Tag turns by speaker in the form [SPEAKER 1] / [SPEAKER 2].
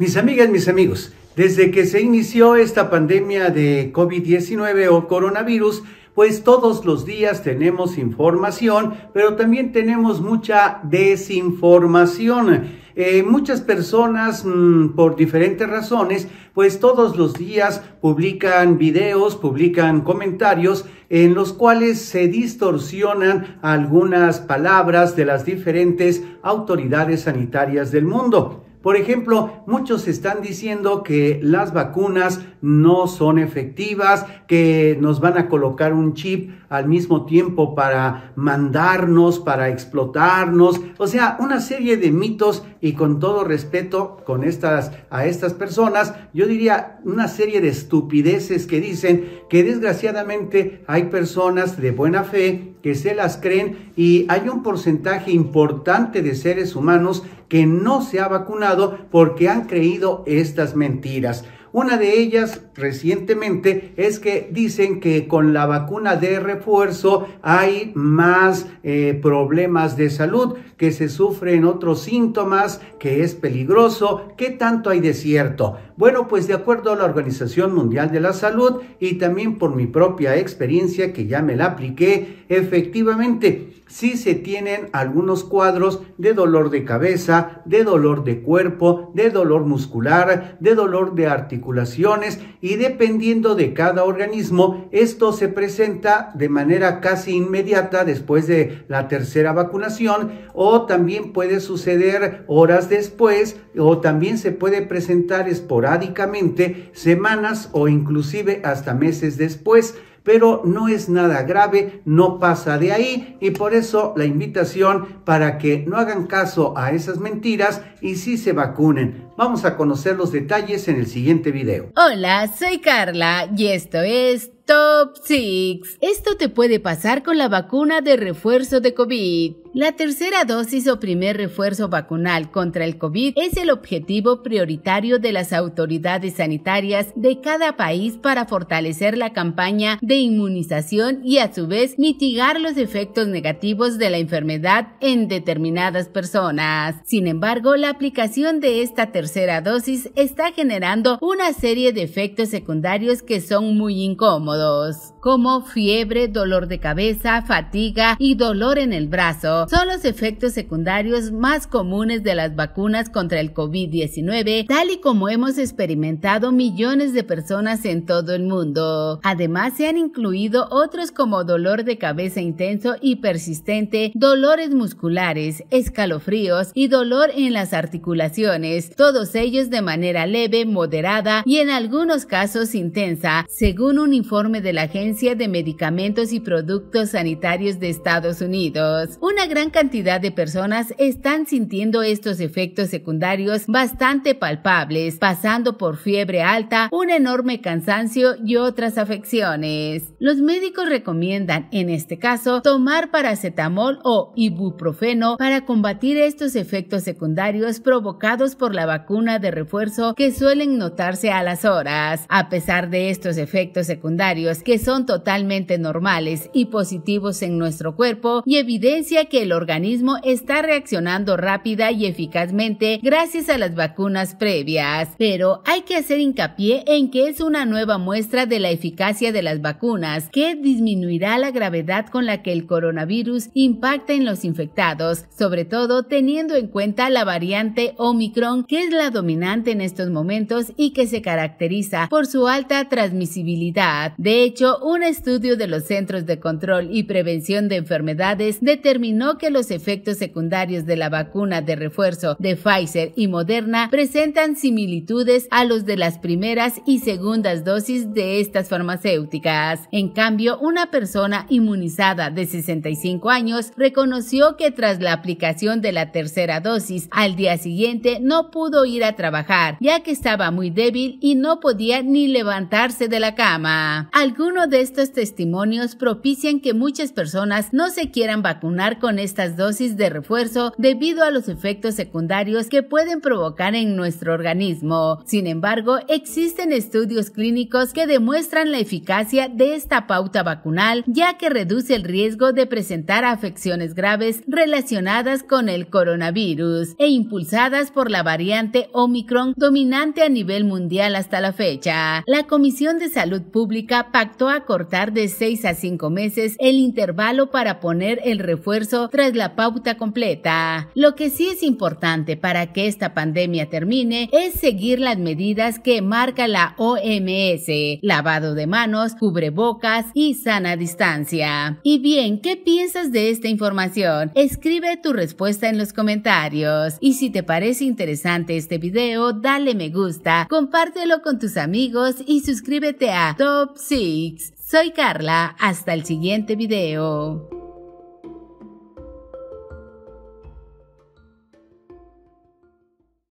[SPEAKER 1] Mis amigas, mis amigos, desde que se inició esta pandemia de COVID-19 o coronavirus, pues todos los días tenemos información, pero también tenemos mucha desinformación. Eh, muchas personas, mm, por diferentes razones, pues todos los días publican videos, publican comentarios en los cuales se distorsionan algunas palabras de las diferentes autoridades sanitarias del mundo. Por ejemplo, muchos están diciendo que las vacunas no son efectivas, que nos van a colocar un chip al mismo tiempo para mandarnos, para explotarnos, o sea, una serie de mitos y con todo respeto con estas a estas personas, yo diría una serie de estupideces que dicen que desgraciadamente hay personas de buena fe que se las creen y hay un porcentaje importante de seres humanos que no se ha vacunado porque han creído estas mentiras. Una de ellas recientemente es que dicen que con la vacuna de refuerzo hay más eh, problemas de salud, que se sufren otros síntomas, que es peligroso. ¿Qué tanto hay de cierto? Bueno, pues de acuerdo a la Organización Mundial de la Salud y también por mi propia experiencia que ya me la apliqué, efectivamente si se tienen algunos cuadros de dolor de cabeza, de dolor de cuerpo, de dolor muscular, de dolor de articulaciones y dependiendo de cada organismo, esto se presenta de manera casi inmediata después de la tercera vacunación o también puede suceder horas después o también se puede presentar esporádicamente semanas o inclusive hasta meses después pero no es nada grave, no pasa de ahí y por eso la invitación para que no hagan caso a esas mentiras y sí se vacunen. Vamos a conocer los detalles en el siguiente video.
[SPEAKER 2] Hola, soy Carla y esto es Top 6. Esto te puede pasar con la vacuna de refuerzo de COVID. La tercera dosis o primer refuerzo vacunal contra el COVID es el objetivo prioritario de las autoridades sanitarias de cada país para fortalecer la campaña de inmunización y a su vez mitigar los efectos negativos de la enfermedad en determinadas personas. Sin embargo, la aplicación de esta tercera tercera dosis está generando una serie de efectos secundarios que son muy incómodos, como fiebre, dolor de cabeza, fatiga y dolor en el brazo. Son los efectos secundarios más comunes de las vacunas contra el COVID-19, tal y como hemos experimentado millones de personas en todo el mundo. Además, se han incluido otros como dolor de cabeza intenso y persistente, dolores musculares, escalofríos y dolor en las articulaciones. Todo ellos de manera leve, moderada y en algunos casos intensa, según un informe de la Agencia de Medicamentos y Productos Sanitarios de Estados Unidos. Una gran cantidad de personas están sintiendo estos efectos secundarios bastante palpables, pasando por fiebre alta, un enorme cansancio y otras afecciones. Los médicos recomiendan, en este caso, tomar paracetamol o ibuprofeno para combatir estos efectos secundarios provocados por la vacuna de refuerzo que suelen notarse a las horas. A pesar de estos efectos secundarios que son totalmente normales y positivos en nuestro cuerpo y evidencia que el organismo está reaccionando rápida y eficazmente gracias a las vacunas previas. Pero hay que hacer hincapié en que es una nueva muestra de la eficacia de las vacunas que disminuirá la gravedad con la que el coronavirus impacta en los infectados, sobre todo teniendo en cuenta la variante Omicron que es la dominante en estos momentos y que se caracteriza por su alta transmisibilidad. De hecho, un estudio de los Centros de Control y Prevención de Enfermedades determinó que los efectos secundarios de la vacuna de refuerzo de Pfizer y Moderna presentan similitudes a los de las primeras y segundas dosis de estas farmacéuticas. En cambio, una persona inmunizada de 65 años reconoció que tras la aplicación de la tercera dosis, al día siguiente no pudo ir a trabajar, ya que estaba muy débil y no podía ni levantarse de la cama. Algunos de estos testimonios propician que muchas personas no se quieran vacunar con estas dosis de refuerzo debido a los efectos secundarios que pueden provocar en nuestro organismo. Sin embargo, existen estudios clínicos que demuestran la eficacia de esta pauta vacunal, ya que reduce el riesgo de presentar afecciones graves relacionadas con el coronavirus e impulsadas por la variante Omicron dominante a nivel mundial hasta la fecha. La Comisión de Salud Pública pactó acortar de 6 a 5 meses el intervalo para poner el refuerzo tras la pauta completa. Lo que sí es importante para que esta pandemia termine es seguir las medidas que marca la OMS, lavado de manos, cubrebocas y sana distancia. Y bien, ¿qué piensas de esta información? Escribe tu respuesta en los comentarios. Y si te parece interesante este video, dale me gusta, compártelo con tus amigos y suscríbete a Top 6. Soy Carla, hasta el siguiente video.